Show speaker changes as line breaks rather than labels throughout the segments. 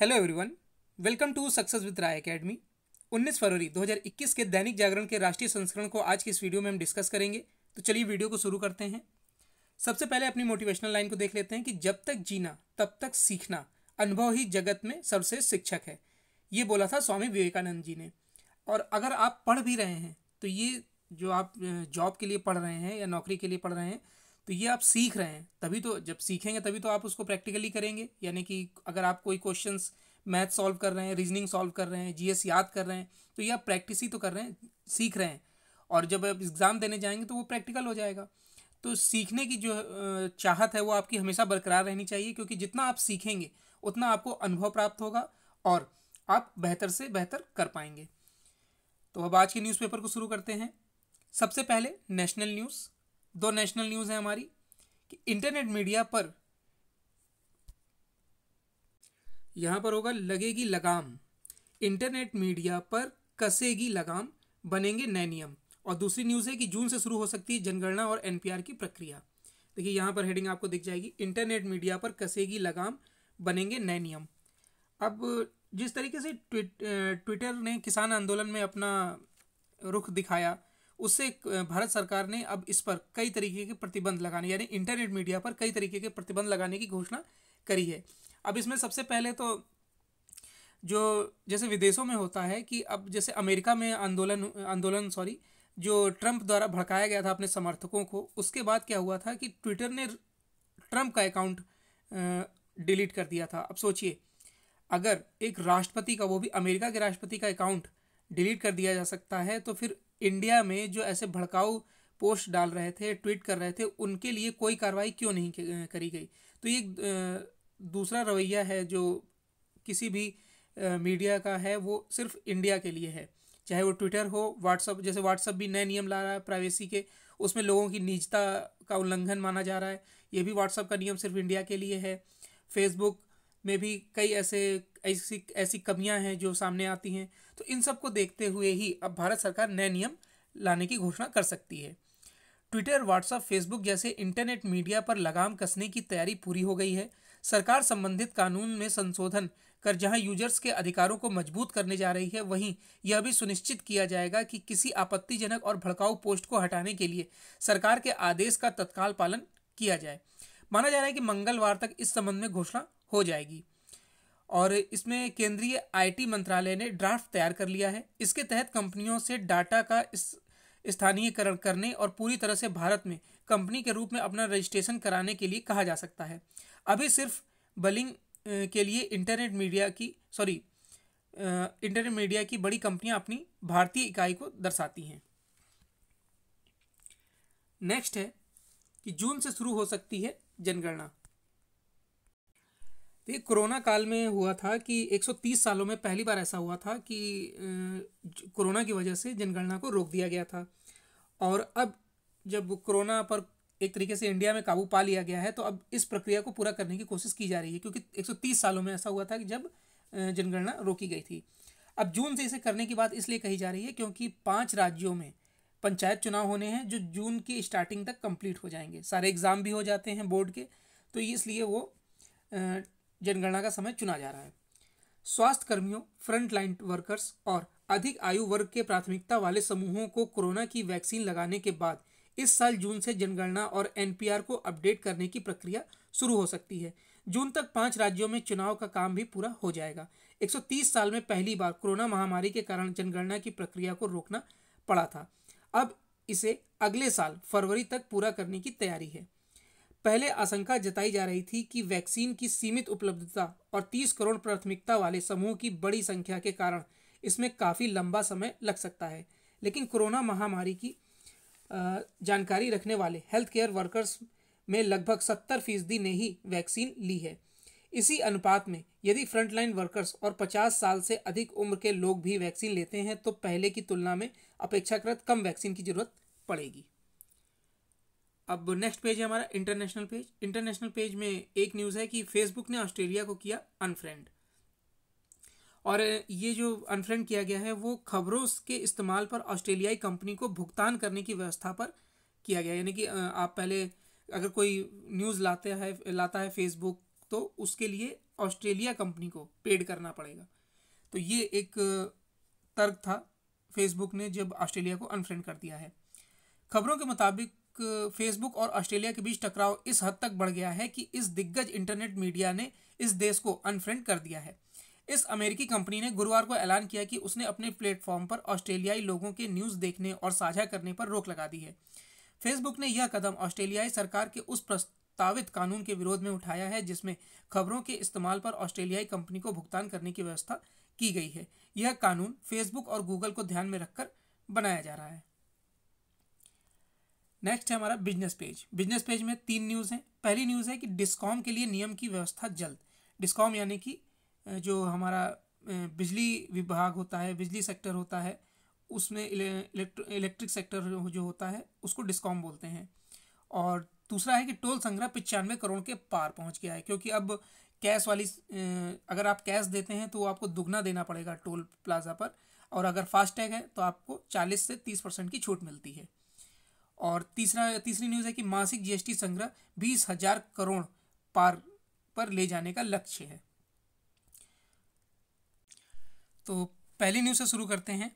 hello everyone welcome to success with Rai academy 19 फरवरी 2021 के दैनिक जागरण के राष्ट्रीय संस्करण को आज की इस वीडियो में हम डिस्कस करेंगे तो चलिए वीडियो को शुरू करते हैं सबसे पहले अपनी मोटिवेशनल लाइन को देख लेते हैं कि जब तक जीना तब तक सीखना अनुभव ही जगत में सबसे शिक्षक है ये बोला था स्वामी विवेकानंद जी ने और अगर आप पढ़ भी रहे हैं तो ये जो आप जॉब के लिए पढ़ रहे हैं या नौकरी के लिए पढ़ रहे हैं तो ये आप सीख रहे हैं तभी तो जब सीखेंगे तभी तो आप उसको प्रैक्टिकली करेंगे यानी कि अगर आप कोई क्वेश्चन मैथ सॉल्व कर रहे हैं रीजनिंग सॉल्व कर रहे हैं जीएस याद कर रहे हैं तो ये आप प्रैक्टिस ही तो कर रहे हैं सीख रहे हैं और जब आप एग्ज़ाम देने जाएंगे तो वो प्रैक्टिकल हो जाएगा तो सीखने की जो चाहत है वो आपकी हमेशा बरकरार रहनी चाहिए क्योंकि जितना आप सीखेंगे उतना आपको अनुभव प्राप्त होगा और आप बेहतर से बेहतर कर पाएंगे तो अब आज के न्यूज़पेपर को शुरू करते हैं सबसे पहले नेशनल न्यूज़ दो नेशनल न्यूज़ है हमारी कि इंटरनेट मीडिया पर यहां पर होगा लगेगी लगाम इंटरनेट मीडिया पर कसेगी लगाम बनेंगे नए नियम और दूसरी न्यूज़ है कि जून से शुरू हो सकती है जनगणना और एनपीआर की प्रक्रिया देखिए यहां पर हेडिंग आपको दिख जाएगी इंटरनेट मीडिया पर कसेगी लगाम बनेंगे नए नियम अब जिस तरीके से ट्विट ट्विटर ने किसान आंदोलन में अपना रुख दिखाया उससे भारत सरकार ने अब इस पर कई तरीके के प्रतिबंध लगाने यानी इंटरनेट मीडिया पर कई तरीके के प्रतिबंध लगाने की घोषणा करी है अब इसमें सबसे पहले तो जो जैसे विदेशों में होता है कि अब जैसे अमेरिका में आंदोलन आंदोलन सॉरी जो ट्रंप द्वारा भड़काया गया था अपने समर्थकों को उसके बाद क्या हुआ था कि ट्विटर ने ट्रंप का अकाउंट डिलीट कर दिया था अब सोचिए अगर एक राष्ट्रपति का वो भी अमेरिका के राष्ट्रपति का अकाउंट डिलीट कर दिया जा सकता है तो फिर इंडिया में जो ऐसे भड़काऊ पोस्ट डाल रहे थे ट्वीट कर रहे थे उनके लिए कोई कार्रवाई क्यों नहीं करी गई तो ये दूसरा रवैया है जो किसी भी मीडिया का है वो सिर्फ इंडिया के लिए है चाहे वो ट्विटर हो व्हाट्सअप जैसे व्हाट्सअप भी नए नियम ला रहा है प्राइवेसी के उसमें लोगों की निजता का उल्लंघन माना जा रहा है ये भी व्हाट्सअप का नियम सिर्फ इंडिया के लिए है फेसबुक में भी कई ऐसे ऐसी ऐसी कमियां हैं जो सामने आती हैं तो इन सब को देखते हुए ही अब भारत सरकार नए नियम लाने की घोषणा कर सकती है ट्विटर व्हाट्सएप फेसबुक जैसे इंटरनेट मीडिया पर लगाम कसने की तैयारी पूरी हो गई है सरकार संबंधित कानून में संशोधन कर जहां यूजर्स के अधिकारों को मजबूत करने जा रही है वहीं यह भी सुनिश्चित किया जाएगा कि किसी आपत्तिजनक और भड़काऊ पोस्ट को हटाने के लिए सरकार के आदेश का तत्काल पालन किया जाए माना जा रहा है कि मंगलवार तक इस संबंध में घोषणा हो जाएगी और इसमें केंद्रीय आईटी मंत्रालय ने ड्राफ्ट तैयार कर लिया है इसके तहत कंपनियों से डाटा का इस स्थानीयकरण करने और पूरी तरह से भारत में कंपनी के रूप में अपना रजिस्ट्रेशन कराने के लिए कहा जा सकता है अभी सिर्फ बलिंग के लिए इंटरनेट मीडिया की सॉरी इंटरनेट मीडिया की बड़ी कंपनियां अपनी भारतीय इकाई को दर्शाती हैं नेक्स्ट है कि जून से शुरू हो सकती है जनगणना तो ये कोरोना काल में हुआ था कि 130 सालों में पहली बार ऐसा हुआ था कि कोरोना की वजह से जनगणना को रोक दिया गया था और अब जब कोरोना पर एक तरीके से इंडिया में काबू पा लिया गया है तो अब इस प्रक्रिया को पूरा करने की कोशिश की जा रही है क्योंकि 130 सालों में ऐसा हुआ था कि जब जनगणना रोकी गई थी अब जून से इसे करने की बात इसलिए कही जा रही है क्योंकि पाँच राज्यों में पंचायत चुनाव होने हैं जो जून की स्टार्टिंग तक कंप्लीट हो जाएंगे सारे एग्ज़ाम भी हो जाते हैं बोर्ड के तो इसलिए वो जनगणना का समय चुना जा रहा है स्वास्थ्य कर्मियों फ्रंटलाइन वर्कर्स और अधिक आयु वर्ग के प्राथमिकता वाले समूहों को कोरोना की वैक्सीन लगाने के बाद इस साल जून से जनगणना और एनपीआर को अपडेट करने की प्रक्रिया शुरू हो सकती है जून तक पांच राज्यों में चुनाव का काम भी पूरा हो जाएगा 130 साल में पहली बार कोरोना महामारी के कारण जनगणना की प्रक्रिया को रोकना पड़ा था अब इसे अगले साल फरवरी तक पूरा करने की तैयारी है पहले आशंका जताई जा रही थी कि वैक्सीन की सीमित उपलब्धता और 30 करोड़ प्राथमिकता वाले समूह की बड़ी संख्या के कारण इसमें काफ़ी लंबा समय लग सकता है लेकिन कोरोना महामारी की जानकारी रखने वाले हेल्थ केयर वर्कर्स में लगभग सत्तर फीसदी ने ही वैक्सीन ली है इसी अनुपात में यदि फ्रंटलाइन वर्कर्स और 50 साल से अधिक उम्र के लोग भी वैक्सीन लेते हैं तो पहले की तुलना में अपेक्षाकृत कम वैक्सीन की जरूरत पड़ेगी अब नेक्स्ट पेज है हमारा इंटरनेशनल पेज इंटरनेशनल पेज में एक न्यूज़ है कि फेसबुक ने ऑस्ट्रेलिया को किया अनफ्रेंड और ये जो अनफ्रेंड किया गया है वो खबरों के इस्तेमाल पर ऑस्ट्रेलियाई कंपनी को भुगतान करने की व्यवस्था पर किया गया यानी कि आप पहले अगर कोई न्यूज़ लाते है लाता है फेसबुक तो उसके लिए ऑस्ट्रेलिया कंपनी को पेड करना पड़ेगा तो ये एक तर्क था फेसबुक ने जब ऑस्ट्रेलिया को अनफ्रेंड कर दिया है खबरों के मुताबिक फेसबुक और ऑस्ट्रेलिया के बीच टकराव इस हद तक बढ़ गया है कि इस दिग्गज इंटरनेट मीडिया ने इस देश को अनफ्रेंड कर दिया है इस अमेरिकी कंपनी ने गुरुवार को ऐलान किया कि उसने अपने प्लेटफॉर्म पर ऑस्ट्रेलियाई लोगों के न्यूज़ देखने और साझा करने पर रोक लगा दी है फेसबुक ने यह कदम ऑस्ट्रेलियाई सरकार के उस प्रस्तावित कानून के विरोध में उठाया है जिसमें खबरों के इस्तेमाल पर ऑस्ट्रेलियाई कंपनी को भुगतान करने की व्यवस्था की गई है यह कानून फेसबुक और गूगल को ध्यान में रखकर बनाया जा रहा है नेक्स्ट है हमारा बिजनेस पेज बिजनेस पेज में तीन न्यूज़ हैं पहली न्यूज़ है कि डिस्कॉम के लिए नियम की व्यवस्था जल्द डिस्कॉम यानी कि जो हमारा बिजली विभाग होता है बिजली सेक्टर होता है उसमें इलेक्ट्रिक सेक्टर जो होता है उसको डिस्कॉम बोलते हैं और दूसरा है कि टोल संग्रह पचानवे करोड़ के पार पहुंच गया है क्योंकि अब कैश वाली अगर आप कैश देते हैं तो आपको दुगना देना पड़ेगा टोल प्लाजा पर और अगर फास्टैग है तो आपको चालीस से तीस परसेंट की छूट मिलती है और तीसरा तीसरी न्यूज़ है कि मासिक जीएसटी संग्रह बीस हजार करोड़ पार पर ले जाने का लक्ष्य है तो पहली न्यूज़ से शुरू करते हैं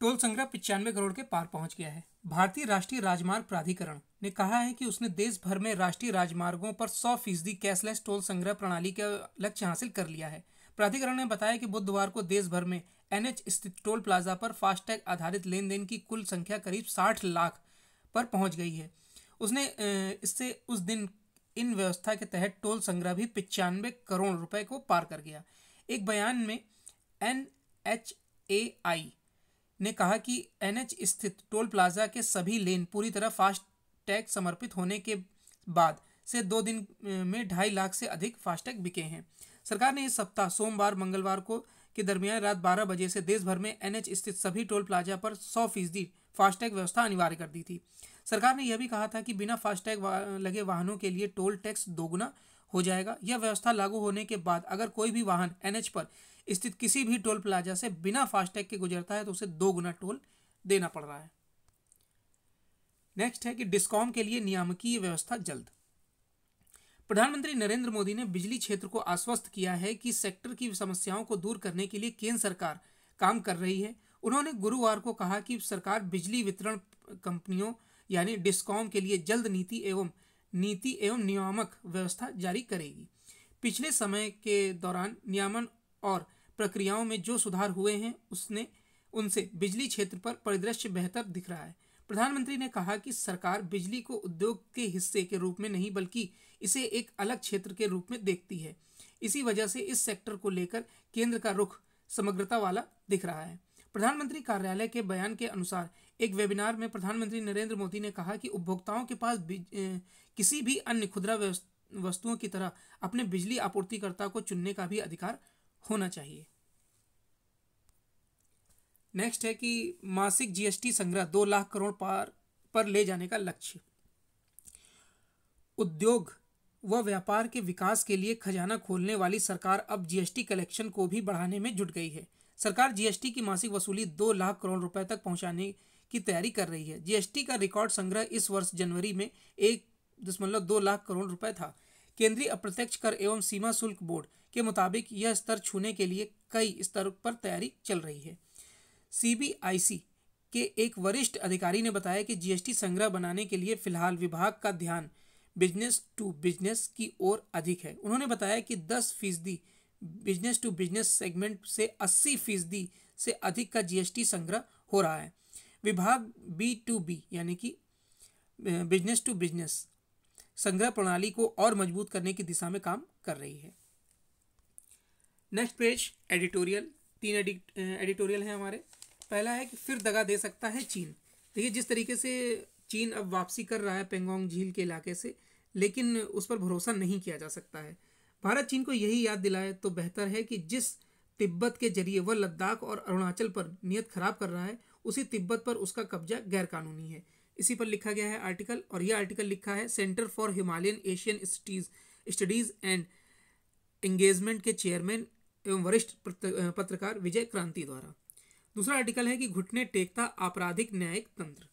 टोल संग्रह पिचानवे करोड़ के पार पहुंच गया है भारतीय राष्ट्रीय राजमार्ग प्राधिकरण ने कहा है कि उसने देश भर में राष्ट्रीय राजमार्गों पर 100 फीसदी कैशलेस टोल संग्रह प्रणाली का लक्ष्य हासिल कर लिया है प्राधिकरण ने बताया कि बुधवार को देश भर में एनएच स्थित टोल प्लाजा पर फास्टैग आधारित लेन देन की कुल संख्या करीब साठ लाख पर पहुंच गई है उसने इससे उस दिन इन व्यवस्था के तहत टोल संग्रह भी पचानवे करोड़ रुपए को पार कर गया एक बयान में एन एच ए आई ने कहा कि एन स्थित टोल प्लाजा के सभी लेन पूरी तरह फास्टैग समर्पित होने के बाद से दो दिन में ढाई लाख से अधिक फास्टैग बिके हैं सरकार ने इस सप्ताह सोमवार मंगलवार को के दरमियान रात बारह बजे से देश भर में एनएच स्थित सभी टोल प्लाजा पर सौ फीसदी फास्टैग व्यवस्था अनिवार्य कर दी थी सरकार ने यह भी कहा था कि बिना फास्टैग लगे वाहनों के लिए टोल टैक्स दोगुना हो जाएगा यह व्यवस्था लागू होने के बाद अगर कोई भी वाहन एनएच पर स्थित किसी भी टोल प्लाजा से बिना फास्टैग के गुजरता है तो उसे दो गुना टोल देना पड़ रहा है नेक्स्ट है कि डिस्कॉम के लिए नियामकीय व्यवस्था जल्द प्रधानमंत्री नरेंद्र मोदी ने बिजली क्षेत्र को आश्वस्त किया है कि सेक्टर की समस्याओं को दूर करने के लिए केंद्र सरकार काम कर रही है उन्होंने गुरुवार को कहा कि सरकार बिजली वितरण कंपनियों यानी डिस्कॉम के लिए जल्द नीति एवं नीति एवं नियामक व्यवस्था जारी करेगी पिछले समय के दौरान नियामन और प्रक्रियाओं में जो सुधार हुए हैं उसने उनसे बिजली क्षेत्र पर परिदृश्य बेहतर दिख रहा है प्रधानमंत्री ने कहा कि सरकार बिजली को उद्योग के हिस्से के रूप में नहीं बल्कि इसे एक अलग क्षेत्र के रूप में देखती है इसी वजह से इस सेक्टर को लेकर केंद्र का रुख समग्रता वाला दिख रहा है प्रधानमंत्री कार्यालय के बयान के अनुसार एक वेबिनार में प्रधानमंत्री नरेंद्र मोदी ने कहा कि उपभोक्ताओं के पास किसी भी अन्य खुदरा वस्तुओं की तरह अपने बिजली आपूर्तिकर्ता को चुनने का भी अधिकार होना चाहिए नेक्स्ट है कि मासिक जीएसटी संग्रह दो लाख करोड़ पार पर ले जाने का लक्ष्य उद्योग व व्यापार के विकास के लिए खजाना खोलने वाली सरकार अब जीएसटी कलेक्शन को भी बढ़ाने में जुट गई है सरकार जीएसटी की मासिक वसूली दो लाख करोड़ रुपए तक पहुंचाने की तैयारी कर रही है जीएसटी का रिकॉर्ड संग्रह इस वर्ष जनवरी में एक दशमलव दो लाख करोड़ रुपए था केंद्रीय अप्रत्यक्ष कर एवं सीमा शुल्क बोर्ड के मुताबिक यह स्तर छूने के लिए कई स्तर पर तैयारी चल रही है सीबीआईसी के एक वरिष्ठ अधिकारी ने बताया कि जीएसटी संग्रह बनाने के लिए फिलहाल विभाग का ध्यान बिजनेस टू बिजनेस की ओर अधिक है उन्होंने बताया कि 10 फीसदी बिजनेस टू बिजनेस सेगमेंट से 80 फीसदी से अधिक का जीएसटी संग्रह हो रहा है विभाग बी टू बी यानी कि बिजनेस टू बिजनेस संग्रह प्रणाली को और मजबूत करने की दिशा में काम कर रही है नेक्स्ट पेज एडिटोरियल तीन एडिटोरियल हैं हमारे पहला है कि फिर दगा दे सकता है चीन देखिए जिस तरीके से चीन अब वापसी कर रहा है पेंगोंग झील के इलाके से लेकिन उस पर भरोसा नहीं किया जा सकता है भारत चीन को यही याद दिलाए तो बेहतर है कि जिस तिब्बत के जरिए वह लद्दाख और अरुणाचल पर नियत खराब कर रहा है उसी तिब्बत पर उसका कब्जा गैरकानूनी है इसी पर लिखा गया है आर्टिकल और यह आर्टिकल लिखा है सेंटर फॉर हिमालयन एशियन स्टीज स्टडीज एंड एंगेजमेंट के चेयरमैन एवं वरिष्ठ पत्रकार विजय क्रांति द्वारा दूसरा आर्टिकल है कि घुटने टेकता आपराधिक न्यायिक तंत्र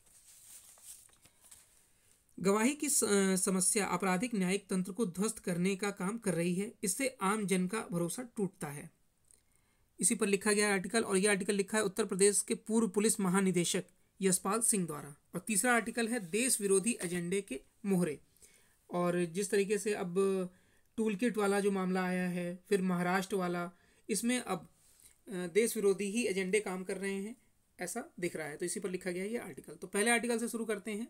गवाही की समस्या आपराधिक न्यायिक तंत्र को ध्वस्त करने का काम कर रही है इससे आम जन का भरोसा टूटता है इसी पर लिखा गया आर्टिकल और यह आर्टिकल लिखा है उत्तर प्रदेश के पूर्व पुलिस महानिदेशक यशपाल सिंह द्वारा और तीसरा आर्टिकल है देश विरोधी एजेंडे के मोहरे और जिस तरीके से अब टूल किट वाला जो मामला आया है फिर महाराष्ट्र वाला इसमें अब देश विरोधी ही एजेंडे काम कर रहे हैं ऐसा दिख रहा है तो इसी पर लिखा गया ये आर्टिकल तो पहले आर्टिकल से शुरू करते हैं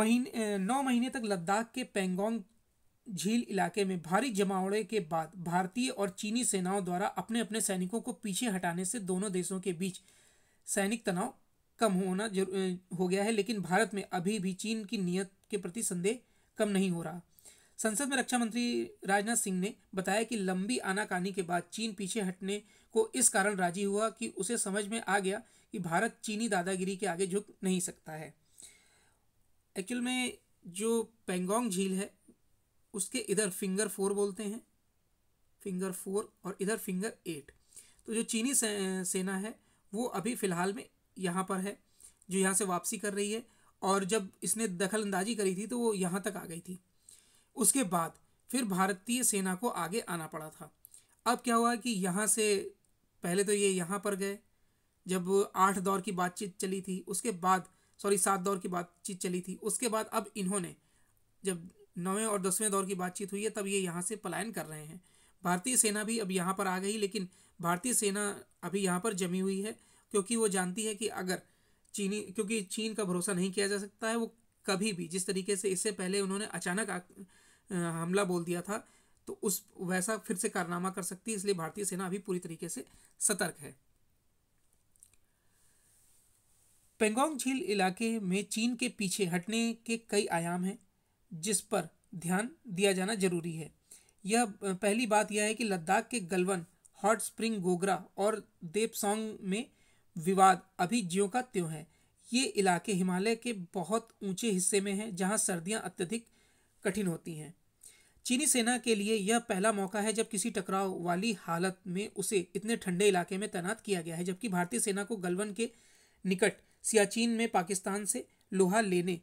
महीने नौ महीने तक लद्दाख के पेंगोंग झील इलाके में भारी जमावड़े के बाद भारतीय और चीनी सेनाओं द्वारा अपने अपने सैनिकों को पीछे हटाने से दोनों देशों के बीच सैनिक तनाव कम होना हो गया है लेकिन भारत में अभी भी चीन की नीयत के प्रति संदेह कम नहीं हो रहा संसद में रक्षा मंत्री राजनाथ सिंह ने बताया कि लंबी आनाकानी के बाद चीन पीछे हटने को इस कारण राजी हुआ कि उसे समझ में आ गया कि भारत चीनी दादागिरी के आगे झुक नहीं सकता है एक्चुअल में जो पेंगोंग झील है उसके इधर फिंगर फोर बोलते हैं फिंगर फोर और इधर फिंगर एट तो जो चीनी से, सेना है वो अभी फ़िलहाल में यहाँ पर है जो यहाँ से वापसी कर रही है और जब इसने दखल अंदाजी करी थी तो वो यहाँ तक आ गई थी उसके बाद फिर भारतीय सेना को आगे आना पड़ा था अब क्या हुआ कि यहाँ से पहले तो ये यहाँ पर गए जब आठ दौर की बातचीत चली थी उसके बाद सॉरी सात दौर की बातचीत चली थी उसके बाद अब इन्होंने जब नौवें और दसवें दौर की बातचीत हुई है तब ये यहाँ से पलायन कर रहे हैं भारतीय सेना भी अब यहाँ पर आ गई लेकिन भारतीय सेना अभी यहाँ पर जमी हुई है क्योंकि वो जानती है कि अगर चीनी क्योंकि चीन का भरोसा नहीं किया जा सकता है वो कभी भी जिस तरीके से इससे पहले उन्होंने अचानक हमला बोल दिया था तो उस वैसा फिर से कारनामा कर सकती है इसलिए भारतीय सेना अभी पूरी तरीके से सतर्क है पेंगोंग झील इलाके में चीन के पीछे हटने के कई आयाम हैं जिस पर ध्यान दिया जाना जरूरी है यह पहली बात यह है कि लद्दाख के गलवन हॉट स्प्रिंग गोगरा और देपसोंग में विवाद अभी ज्यो का त्यों है ये इलाके हिमालय के बहुत ऊंचे हिस्से में हैं जहां सर्दियां अत्यधिक कठिन होती हैं चीनी सेना के लिए यह पहला मौका है जब किसी टकराव वाली हालत में उसे इतने ठंडे इलाके में तैनात किया गया है जबकि भारतीय सेना को गलवन के निकट सियाचिन में पाकिस्तान से लोहा लेने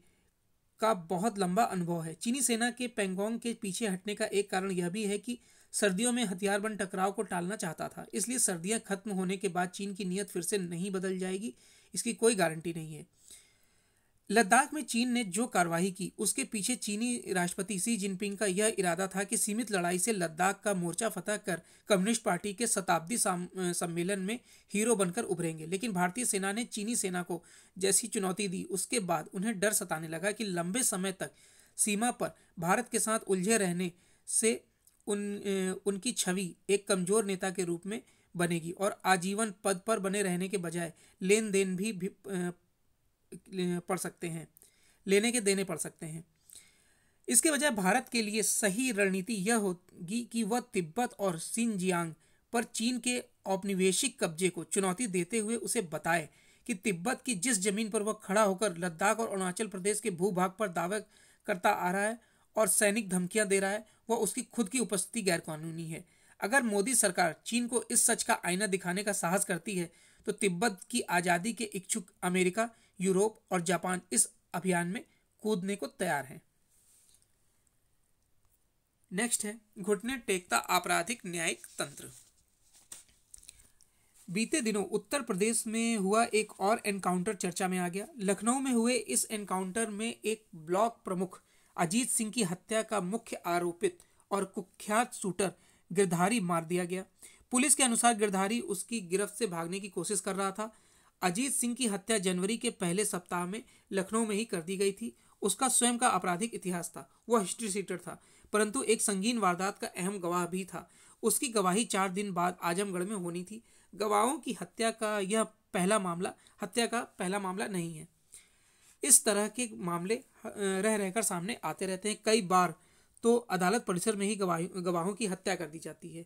का बहुत लंबा अनुभव है चीनी सेना के पेंगोंग के पीछे हटने का एक कारण यह भी है कि सर्दियों में हथियारबंद टकराव को टालना चाहता था इसलिए सर्दियां खत्म होने के बाद चीन की नीयत फिर से नहीं बदल जाएगी इसकी कोई गारंटी नहीं है लद्दाख में चीन ने जो कार्रवाई की उसके पीछे चीनी राष्ट्रपति सी जिनपिंग का यह इरादा था कि सीमित लड़ाई से लद्दाख का मोर्चा फतह कर कम्युनिस्ट पार्टी के शताब्दी सम्मेलन में हीरो बनकर उभरेंगे लेकिन भारतीय सेना ने चीनी सेना को जैसी चुनौती दी उसके बाद उन्हें डर सताने लगा कि लंबे समय तक सीमा पर भारत के साथ उलझे रहने से उन उनकी छवि एक कमजोर नेता के रूप में बनेगी और आजीवन पद पर बने रहने के बजाय लेन देन भी, भी पड़ सकते हैं लेने के देने पड़ सकते हैं इसके बजाय भारत के लिए सही रणनीति यह होगी कि वह तिब्बत और सिंजियांग पर चीन के औपनिवेशिक कब्जे को चुनौती देते हुए उसे बताए कि तिब्बत की जिस जमीन पर वह खड़ा होकर लद्दाख और अरुणाचल प्रदेश के भूभाग पर दावा करता आ रहा है और सैनिक धमकियां दे रहा है वह उसकी खुद की उपस्थिति गैरकानूनी है अगर मोदी सरकार चीन को इस सच का आईना दिखाने का साहस करती है तो तिब्बत की आज़ादी के इच्छुक अमेरिका यूरोप और जापान इस अभियान में कूदने को तैयार हैं नेक्स्ट है घुटने टेकता आपराधिक न्यायिक तंत्र बीते दिनों उत्तर प्रदेश में हुआ एक और एनकाउंटर चर्चा में आ गया लखनऊ में हुए इस एनकाउंटर में एक ब्लॉक प्रमुख अजीत सिंह की हत्या का मुख्य आरोपित और कुख्यात शूटर गिरधारी मार दिया गया पुलिस के अनुसार गिरधारी उसकी गिरफ्त से भागने की कोशिश कर रहा था अजीत सिंह की हत्या जनवरी के पहले सप्ताह में लखनऊ में ही कर दी गई थी उसका स्वयं का आपराधिक इतिहास था वह हिस्ट्री सीटर था परंतु एक संगीन वारदात का अहम गवाह भी था उसकी गवाही चार दिन बाद आजमगढ़ में होनी थी गवाहों की हत्या का यह पहला मामला हत्या का पहला मामला नहीं है इस तरह के मामले रह रहकर सामने आते रहते हैं कई बार तो अदालत परिसर में ही गवाही गवाहों की हत्या कर दी जाती है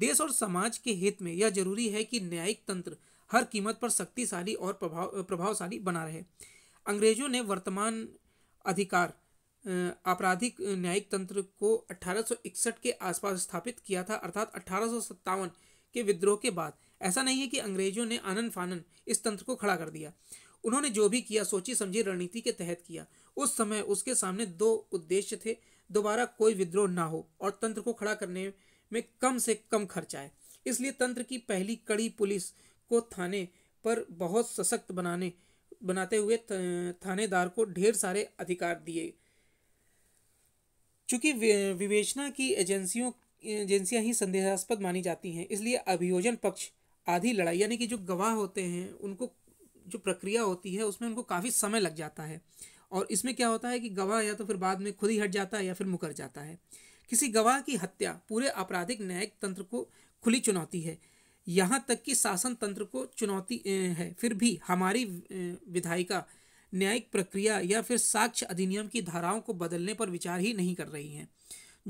देश और समाज के हित में यह जरूरी है कि न्यायिक तंत्र हर कीमत पर शक्तिशाली और प्रभाव प्रभावशाली बना रहे अंग्रेजों ने वर्तमान अधिकार आपराधिक न्यायिक तंत्र को 1861 के आसपास स्थापित किया था अर्थात अठारह के विद्रोह के बाद ऐसा नहीं है कि अंग्रेजों ने आनंद फानन इस तंत्र को खड़ा कर दिया उन्होंने जो भी किया सोची समझी रणनीति के तहत किया उस समय उसके सामने दो उद्देश्य थे दोबारा कोई विद्रोह ना हो और तंत्र को खड़ा करने में कम से कम खर्चा है इसलिए तंत्र की पहली कड़ी पुलिस को थाने पर बहुत सशक्त बनाने बनाते हुए थानेदार को ढेर सारे अधिकार दिए चूंकि विवेचना की एजेंसियों एजेंसियां ही संदेहास्पद मानी जाती हैं इसलिए अभियोजन पक्ष आधी लड़ाई यानी कि जो गवाह होते हैं उनको जो प्रक्रिया होती है उसमें उनको काफ़ी समय लग जाता है और इसमें क्या होता है कि गवाह या तो फिर बाद में खुद ही हट जाता है या फिर मुकर जाता है किसी गवाह की हत्या पूरे आपराधिक न्यायिक तंत्र को खुली चुनौती है यहाँ तक कि शासन तंत्र को चुनौती है फिर भी हमारी विधायिका न्यायिक प्रक्रिया या फिर साक्ष्य अधिनियम की धाराओं को बदलने पर विचार ही नहीं कर रही हैं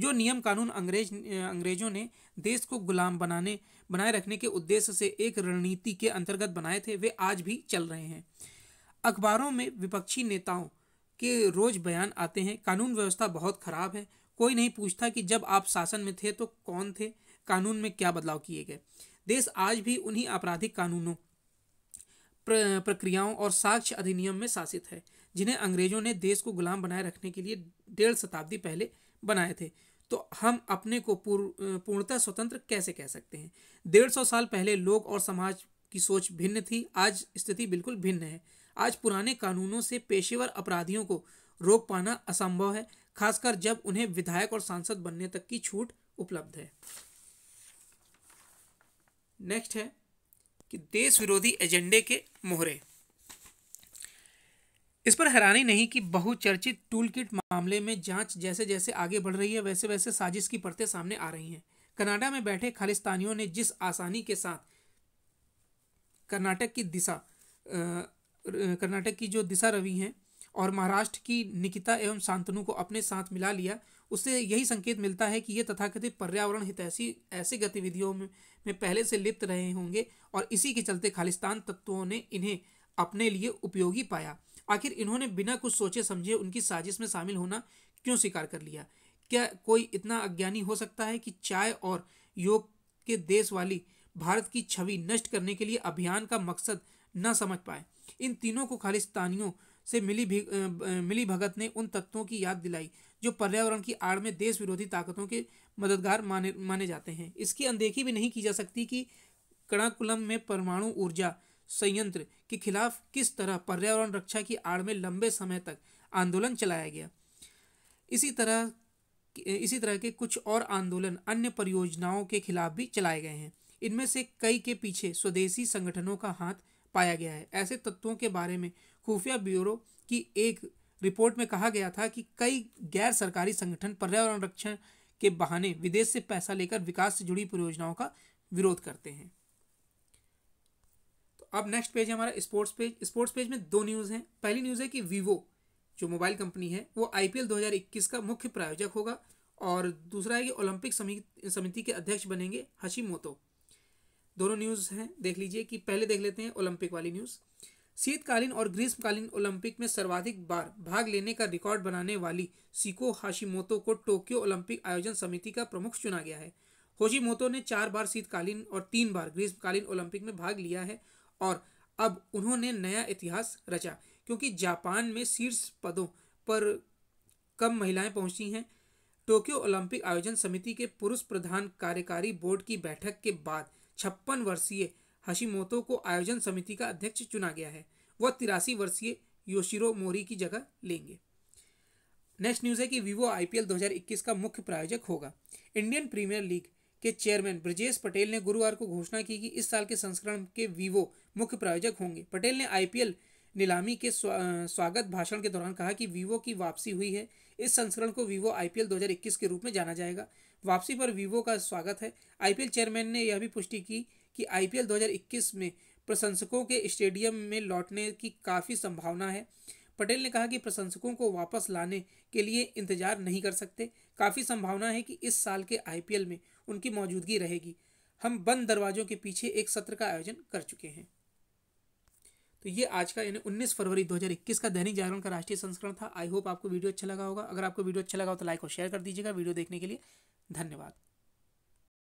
जो नियम कानून अंग्रेज अंग्रेजों ने देश को गुलाम बनाने बनाए रखने के उद्देश्य से एक रणनीति के अंतर्गत बनाए थे वे आज भी चल रहे हैं अखबारों में विपक्षी नेताओं के रोज बयान आते हैं कानून व्यवस्था बहुत खराब है कोई नहीं पूछता कि जब आप शासन में थे तो कौन थे कानून में क्या बदलाव किए गए देश आज भी उन्हीं आपराधिक कानूनों प्र, प्रक्रियाओं और साक्ष्य अधिनियम में शासित है जिन्हें अंग्रेजों ने देश को गुलाम बनाए रखने के लिए डेढ़ शताब्दी पहले बनाए थे तो हम अपने को पूर्ण पूर्णतः स्वतंत्र कैसे कह सकते हैं डेढ़ सौ साल पहले लोग और समाज की सोच भिन्न थी आज स्थिति बिल्कुल भिन्न है आज पुराने कानूनों से पेशेवर अपराधियों को रोक पाना असंभव है खासकर जब उन्हें विधायक और सांसद बनने तक की छूट उपलब्ध है नेक्स्ट है कि देश विरोधी एजेंडे के मोहरे इस पर हैरानी नहीं कि बहुचर्चित टूल किट मामले में जांच जैसे जैसे आगे बढ़ रही है वैसे वैसे साजिश की परतें सामने आ रही हैं कनाडा में बैठे खालिस्तानियों ने जिस आसानी के साथ कर्नाटक की दिशा कर्नाटक की जो दिशा रवि हैं और महाराष्ट्र की निकिता एवं शांतनु को अपने साथ मिला लिया उससे यही संकेत मिलता है कि ये तथाकथित पर्यावरण हितैषी ऐसी गतिविधियों में, में पहले से लिप्त रहे होंगे और इसी के चलते खालिस्तान तत्वों ने इन्हें अपने लिए उपयोगी पाया आखिर इन्होंने बिना कुछ सोचे समझे उनकी साजिश में शामिल होना क्यों स्वीकार कर लिया क्या कोई इतना अज्ञानी हो सकता है कि चाय और योग के देश वाली भारत की छवि नष्ट करने के लिए अभियान का मकसद न समझ पाए इन तीनों को खालिस्तानियों से मिली भी, मिली भगत ने उन तत्वों की याद दिलाई जो पर्यावरण की आड़ में देश विरोधी ताकतों के मददगार माने माने जाते हैं इसकी अनदेखी भी नहीं की जा सकती कि कणाकुलम में परमाणु ऊर्जा संयंत्र के खिलाफ किस तरह पर्यावरण रक्षा की आड़ में लंबे समय तक आंदोलन चलाया गया इसी तरह इसी तरह के कुछ और आंदोलन अन्य परियोजनाओं के खिलाफ भी चलाए गए हैं इनमें से कई के पीछे स्वदेशी संगठनों का हाथ पाया गया है ऐसे तत्वों के बारे में खुफिया ब्यूरो की एक रिपोर्ट में कहा गया था कि कई गैर सरकारी संगठन पर्यावरण रक्षण के बहाने विदेश से पैसा लेकर विकास से जुड़ी परियोजनाओं का विरोध करते हैं तो अब नेक्स्ट पेज है हमारा स्पोर्ट्स पेज स्पोर्ट्स पेज में दो न्यूज़ हैं पहली न्यूज़ है कि वीवो जो मोबाइल कंपनी है वो आईपीएल 2021 का मुख्य प्रायोजक होगा और दूसरा है कि ओलंपिक समिति के अध्यक्ष बनेंगे हशी मोतो दोनों न्यूज़ हैं देख लीजिए कि पहले देख लेते हैं ओलंपिक वाली न्यूज़ शीतकालीन और ग्रीष्मकालीन ओलंपिक में सर्वाधिक बार भाग लेने का रिकॉर्ड बनाने वाली सीको हाशिमोतो को टोक्यो ओलंपिक आयोजन समिति का प्रमुख चुना गया है होशिमोतो ने चार बार शीतकालीन और तीन बार ग्रीष्मकालीन ओलंपिक में भाग लिया है और अब उन्होंने नया इतिहास रचा क्योंकि जापान में शीर्ष पदों पर कम महिलाएं पहुंची हैं टोक्यो ओलंपिक आयोजन समिति के पुरुष प्रधान कार्यकारी बोर्ड की बैठक के बाद छप्पन वर्षीय हशीमोतो को आयोजन समिति का अध्यक्ष चुना गया है वह तिरासी वर्षीय योशिरो मोरी की जगह लेंगे नेक्स्ट न्यूज़ है कि वीवो आईपीएल 2021 का मुख्य प्रायोजक होगा इंडियन प्रीमियर लीग के चेयरमैन ब्रजेश पटेल ने गुरुवार को घोषणा की कि इस साल के संस्करण के वीवो मुख्य प्रायोजक होंगे पटेल ने आईपीएल नीलामी के स्वागत भाषण के दौरान कहा कि वीवो की वापसी हुई है इस संस्करण को वीवो आईपीएल 2021 के रूप में जाना जाएगा वापसी पर वीवो का स्वागत है आईपीएल चेयरमैन ने यह भी पुष्टि की कि आईपीएल 2021 में प्रशंसकों के स्टेडियम में लौटने की काफ़ी संभावना है पटेल ने कहा कि प्रशंसकों को वापस लाने के लिए इंतजार नहीं कर सकते काफ़ी संभावना है कि इस साल के आईपीएल में उनकी मौजूदगी रहेगी हम बंद दरवाजों के पीछे एक सत्र का आयोजन कर चुके हैं तो ये आज का यानी 19 फरवरी 2021 का दैनिक जागरण का राष्ट्रीय संस्करण था आई होप आपको वीडियो अच्छा लगा होगा अगर आपको वीडियो अच्छा लगा हो तो लाइक और शेयर कर दीजिएगा वीडियो देखने के लिए धन्यवाद